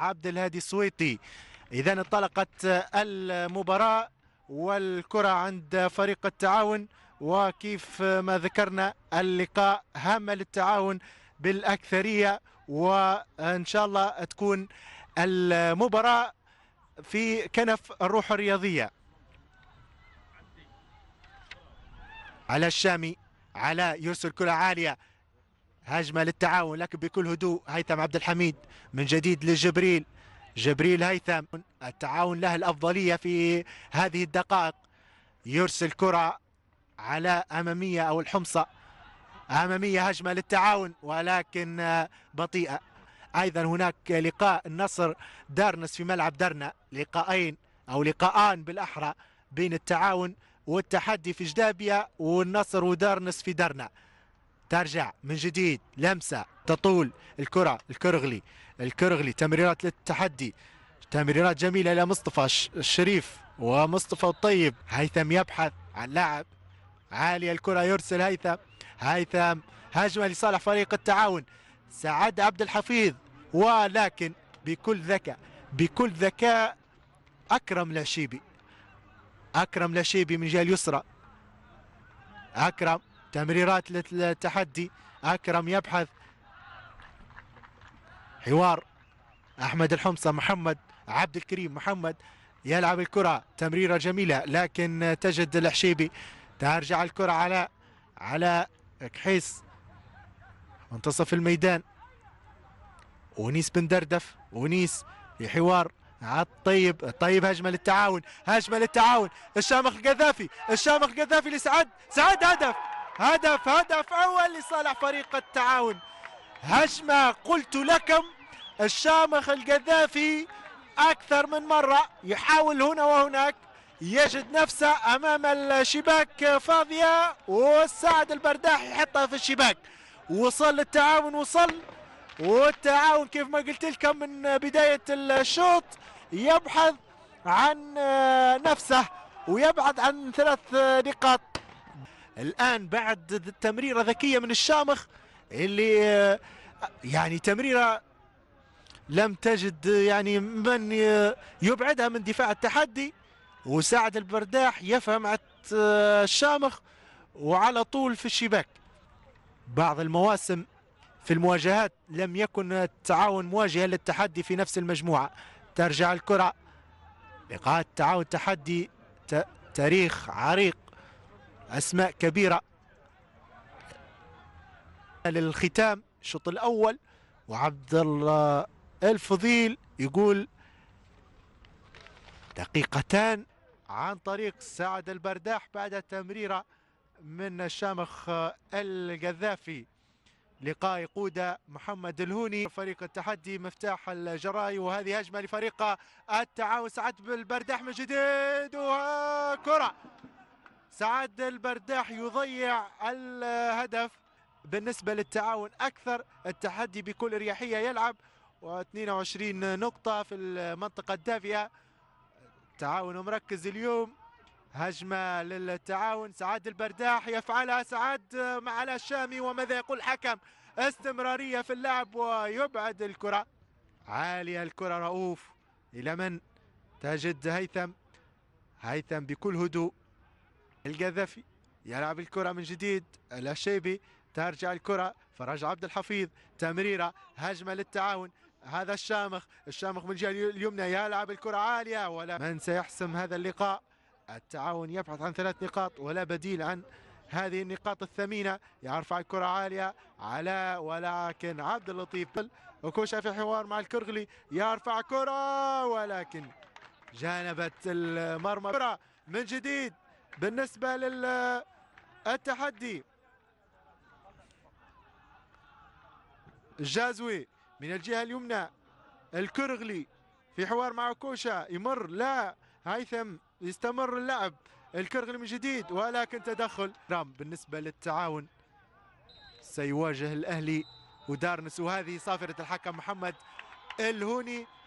عبد الهادي السويطي إذا انطلقت المباراة والكرة عند فريق التعاون وكيف ما ذكرنا اللقاء هام للتعاون بالأكثرية وإن شاء الله تكون المباراة في كنف الروح الرياضية على الشامي على يرسل كرة عالية هجمة للتعاون لكن بكل هدوء هيثم عبد الحميد من جديد لجبريل جبريل هيثم التعاون له الأفضلية في هذه الدقائق يرسل كرة على أمامية أو الحمصة أمامية هجمة للتعاون ولكن آه، بطيئة أيضا هناك لقاء النصر دارنس في ملعب درنا لقاءين أو لقاءان بالأحرى بين التعاون والتحدي في جدابية والنصر ودارنس في درنا ترجع من جديد لمسة تطول الكرة الكرغلي الكرغلي تمريرات للتحدي تمريرات جميلة إلى مصطفى الشريف ومصطفى الطيب هيثم يبحث عن لاعب عالية الكرة يرسل هيثم هيثم هجمة لصالح فريق التعاون سعد عبد الحفيظ ولكن بكل ذكاء بكل ذكاء أكرم لاشيبي أكرم لاشيبي من جهة اليسرى أكرم تمريرات للتحدي أكرم يبحث حوار أحمد الحمصة محمد عبد الكريم محمد يلعب الكرة تمريرة جميلة لكن تجد الحشيبي ترجع الكرة على على كحيس منتصف الميدان ونيس بن دردف ونيس في حوار الطيب طيب هجمه للتعاون هجمه للتعاون الشامخ القذافي الشامخ القذافي لسعد سعد هدف هدف هدف أول لصالح فريق التعاون هجمة قلت لكم الشامخ القذافي أكثر من مرة يحاول هنا وهناك يجد نفسه أمام الشباك فاضية والسعد البرداح يحطها في الشباك وصل للتعاون وصل والتعاون كيف ما قلت لكم من بداية الشوط يبحث عن نفسه ويبحث عن ثلاث نقاط الآن بعد تمريرة ذكية من الشامخ اللي يعني تمريرة لم تجد يعني من يبعدها من دفاع التحدي وساعد البرداح يفهم الشامخ وعلى طول في الشباك بعض المواسم في المواجهات لم يكن التعاون مواجهة للتحدي في نفس المجموعة ترجع الكرة لقاءات التعاون تحدي تاريخ عريق أسماء كبيرة للختام الشوط الأول وعبد الله الفضيل يقول دقيقتان عن طريق سعد البرداح بعد تمريرة من الشامخ القذافي لقاء يقود محمد الهوني فريق التحدي مفتاح الجراي وهذه هجمة لفريق التعاون سعد البرداح من جديد وكرة سعد البرداح يضيع الهدف بالنسبة للتعاون أكثر التحدي بكل رياحية يلعب و22 نقطة في المنطقة الدافئة التعاون مركز اليوم هجمة للتعاون سعد البرداح يفعلها سعد مع الشامي وماذا يقول الحكم استمرارية في اللعب ويبعد الكرة عالية الكرة رؤوف إلى من تجد هيثم هيثم بكل هدوء القذافي يلعب الكرة من جديد الشيبي ترجع الكرة فرج عبد الحفيظ تمريرة هجمة للتعاون هذا الشامخ الشامخ من الجهة اليمنى يلعب الكرة عالية ولا من سيحسم هذا اللقاء التعاون يبحث عن ثلاث نقاط ولا بديل عن هذه النقاط الثمينة يرفع الكرة عالية على ولكن عبد اللطيف وكوشا في حوار مع الكرغلي يرفع كرة ولكن جانبت المرمى من جديد بالنسبة للتحدي الجازوي من الجهة اليمنى الكرغلي في حوار مع كوشا يمر لا هيثم يستمر اللعب الكرغلي من جديد ولكن تدخل رام بالنسبة للتعاون سيواجه الأهلي ودارنس وهذه صافرة الحكم محمد الهوني